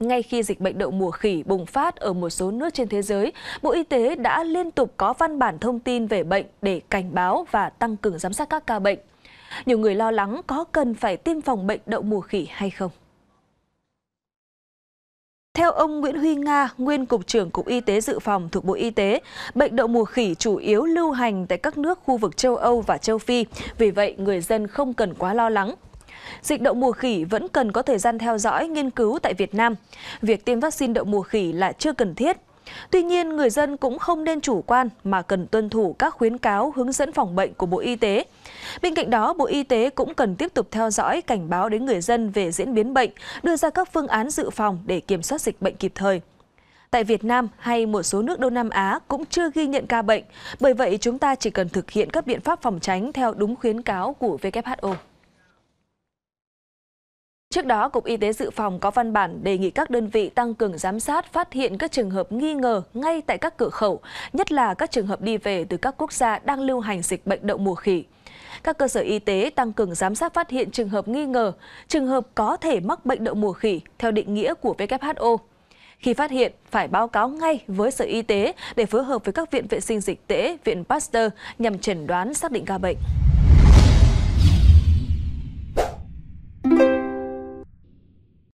ngay khi dịch bệnh đậu mùa khỉ bùng phát ở một số nước trên thế giới, Bộ Y tế đã liên tục có văn bản thông tin về bệnh để cảnh báo và tăng cường giám sát các ca bệnh. Nhiều người lo lắng có cần phải tiêm phòng bệnh đậu mùa khỉ hay không. Theo ông Nguyễn Huy Nga, nguyên Cục trưởng Cục Y tế Dự phòng thuộc Bộ Y tế, bệnh đậu mùa khỉ chủ yếu lưu hành tại các nước khu vực châu Âu và châu Phi. Vì vậy, người dân không cần quá lo lắng Dịch đậu mùa khỉ vẫn cần có thời gian theo dõi, nghiên cứu tại Việt Nam. Việc tiêm vaccine đậu mùa khỉ là chưa cần thiết. Tuy nhiên, người dân cũng không nên chủ quan mà cần tuân thủ các khuyến cáo hướng dẫn phòng bệnh của Bộ Y tế. Bên cạnh đó, Bộ Y tế cũng cần tiếp tục theo dõi cảnh báo đến người dân về diễn biến bệnh, đưa ra các phương án dự phòng để kiểm soát dịch bệnh kịp thời. Tại Việt Nam hay một số nước Đông Nam Á cũng chưa ghi nhận ca bệnh, bởi vậy chúng ta chỉ cần thực hiện các biện pháp phòng tránh theo đúng khuyến cáo của WHO. Trước đó, Cục Y tế Dự phòng có văn bản đề nghị các đơn vị tăng cường giám sát phát hiện các trường hợp nghi ngờ ngay tại các cửa khẩu, nhất là các trường hợp đi về từ các quốc gia đang lưu hành dịch bệnh đậu mùa khỉ. Các cơ sở y tế tăng cường giám sát phát hiện trường hợp nghi ngờ, trường hợp có thể mắc bệnh đậu mùa khỉ theo định nghĩa của WHO. Khi phát hiện, phải báo cáo ngay với Sở Y tế để phối hợp với các viện vệ sinh dịch tễ, viện Pasteur nhằm chẩn đoán xác định ca bệnh.